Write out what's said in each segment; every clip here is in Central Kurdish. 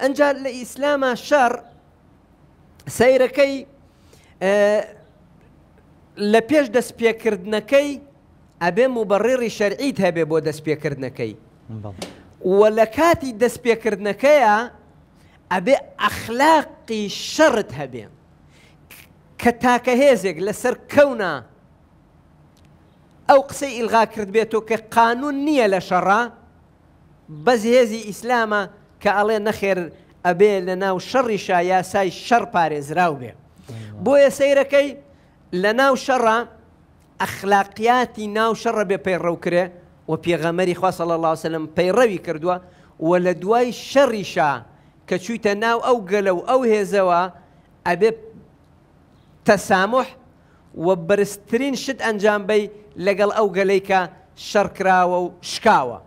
أنجا الإسلام الشر سيركي أه لبيش دس كي أبي مبرر شرعي تهبي بو دس بيكردنكي ولكاتي دس كي أبي أخلاقي شر تهبي كتاك هيزك لسر كونا أو قصي إلغاء كرد بيتو كقانون نية لشرا بس هذه إسلامه کە ئەڵێ نەخێر ئەبێ لە ناو شەڕیشا یاسای شەڕ پارێزراو بێ بۆیە سیرەکەی لە ناو شەڕە ئەخلاقیاتی ناو شەڕە بێ پەیڕەوکرێ و پێغەمەری خواسە لە لاوسلم پەیڕەوی کردووە و لە دوای شەڕیشا کە چوویتە ناو ئەو گەلە و ئەو هێزەوە ئەبێ تەسامح و بەرزترین شت ئەنجامبەی لەگەڵ ئەو گەلەیکە شەڕکراوە و شکاوە.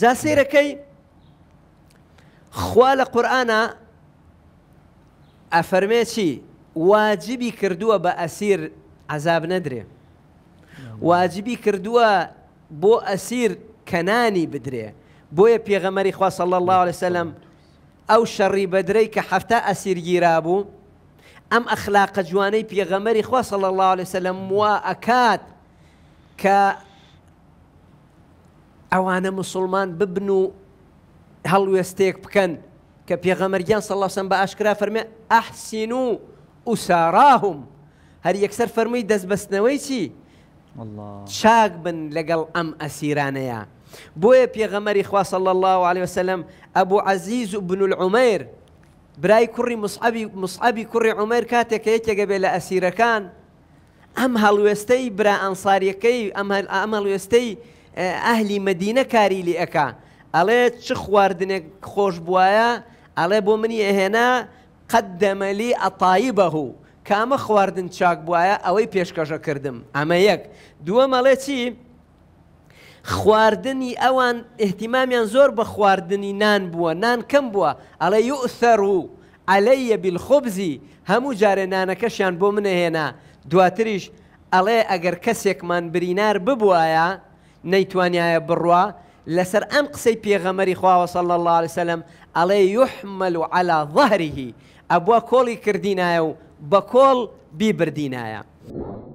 جاسیرەکەی خوا لە قورآە ئەفەرمێکی واجبی کردووە بە ئەسیر عذاب نەدرێ واجبی کردووە بۆ ئەسیر کەنانی بدرێ بۆیە پێغەمەری خواسە لە الله عليه سلم ئەو شەڕی بەدرەی کە هەفتە ئەسیرگیرا بوو ئەم ئەخلاقە جوانەی پێغەمەری خواسە لە الله عليه سلم وا ئەکات کە ئەوانە مسلمان ببن و هەڵوێستێک بکەن کە پێغەمەرگیان سەڵسم بە فرمي أحسنوا ئەحسین هل يكسر فرمي دز بس دەستبەستنەوەی چی چاک بن لەگەڵ ئەم بي بۆیە پێغەمەری صلى الله عليه وسلم أبو عزيز بن بن براي كري مصعبي مصعبي كري عمير عمر کاتێک قبل بێ كان أم هل ويستي برا ئەنساریەکەی ئەم هەڵوێستەی ئەهلی آه، مدینە کاری لێ ئەکا ئەڵێ چ خواردنێک خۆش بواە ئەڵێ بۆ منی ئەهێنا قەت دەمەلی ئەتایی بەهوو کامە خواردن چاک بواە ئەوەی پێشکەشە کردم ئەمە یەک دووە مەڵێ چی؟ خواردنی ئەوان احتیمامیان زۆر بە خواردنی نان بووە نان کەم بووە ئەڵێ یوسەر و ئەلەیە بیلخۆبزی هەموو جارێ نانەکەشیان بۆ منەهێنا دواتریش ئەڵێ ئەگەر کەسێکمان برینار ببوایە نەیتوانایە بڕوا لسر ام قسي بيغمري خواه صلى الله عليه وسلم عليه يحمل على ظهره ابوا كولي كردينايو بكول ببردينايا